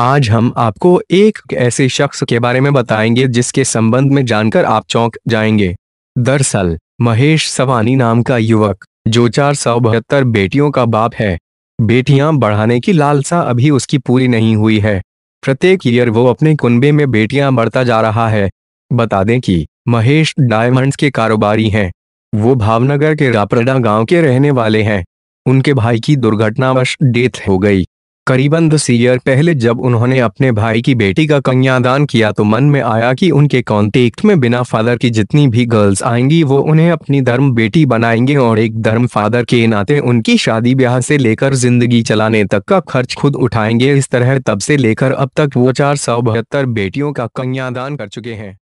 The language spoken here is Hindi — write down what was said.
आज हम आपको एक ऐसे शख्स के बारे में बताएंगे जिसके संबंध में जानकर आप चौंक जाएंगे दरअसल महेश सवानी नाम का युवक जो चार सौ बहत्तर बेटियों का बाप है बेटियां बढ़ाने की लालसा अभी उसकी पूरी नहीं हुई है प्रत्येक ईयर वो अपने कुनबे में बेटियां बढ़ता जा रहा है बता दें कि महेश डायमंड्स के कारोबारी हैं वो भावनगर के रापरडा गांव के रहने वाले हैं उनके भाई की दुर्घटनावश डेथ हो गई करीबन दस ईयर पहले जब उन्होंने अपने भाई की बेटी का कन्यादान किया तो मन में आया कि उनके कॉन्टेक्ट में बिना फादर की जितनी भी गर्ल्स आएंगी वो उन्हें अपनी धर्म बेटी बनाएंगे और एक धर्म फादर के नाते उनकी शादी ब्याह से लेकर जिंदगी चलाने तक का खर्च खुद उठाएंगे इस तरह तब से लेकर अब तक वो चार बेटियों का कन्यादान कर चुके हैं